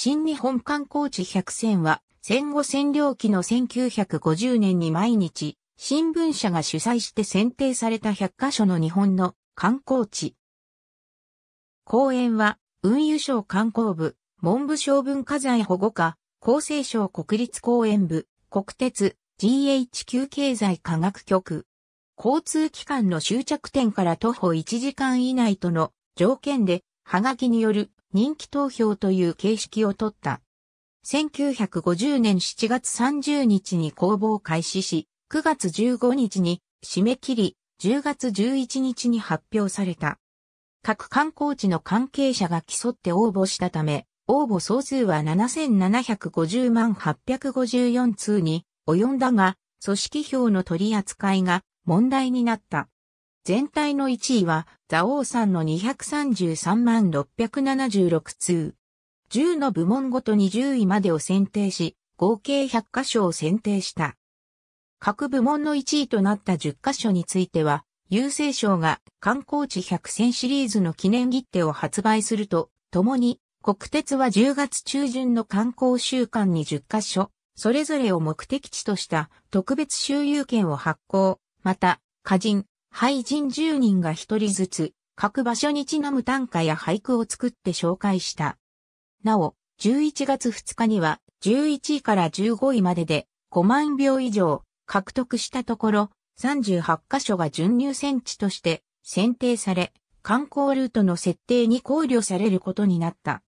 新日本観光地100選は、戦後占領期の1950年に毎日、新聞社が主催して選定された100カ所の日本の観光地。公園は、運輸省観光部、文部省文化財保護課、厚生省国立公園部、国鉄、GHQ 経済科学局。交通機関の終着点から徒歩1時間以内との条件で、はがきによる人気投票という形式をとった。1950年7月30日に公募を開始し、9月15日に締め切り、10月11日に発表された。各観光地の関係者が競って応募したため、応募総数は7750万854通に及んだが、組織票の取り扱いが問題になった。全体の1位は、ザオーさんの233万676通。10の部門ごとに10位までを選定し、合計100箇所を選定した。各部門の1位となった10箇所については、郵政省が観光地100選シリーズの記念切手を発売すると、ともに、国鉄は10月中旬の観光週間に10カ所、それぞれを目的地とした特別周遊券を発行、また、歌人、俳人10人が一人ずつ、各場所にちなむ短歌や俳句を作って紹介した。なお、11月2日には、11位から15位までで、5万票以上、獲得したところ、38カ所が準入選地として、選定され、観光ルートの設定に考慮されることになった。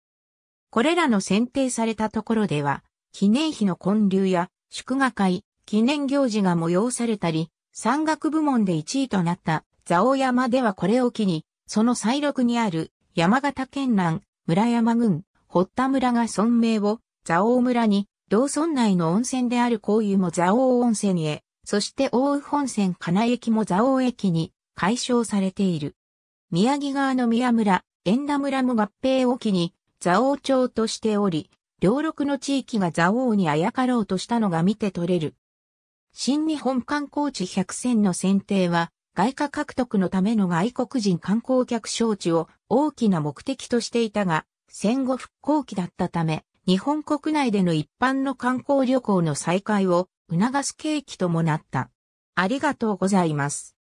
これらの選定されたところでは、記念碑の建立や祝賀会、記念行事が催されたり、山岳部門で1位となった蔵王山ではこれを機に、その再録にある山形県南、村山郡、堀田村が村名を蔵王村に、同村内の温泉である紅湯も蔵王温泉へ、そして大宇本線金井駅も蔵王駅に解消されている。宮城側の宮村、縁田村も合併を機に、蔵王町としており、両六の地域が蔵王にあやかろうとしたのが見て取れる。新日本観光地100選の選定は、外貨獲得のための外国人観光客招致を大きな目的としていたが、戦後復興期だったため、日本国内での一般の観光旅行の再開を促す契機ともなった。ありがとうございます。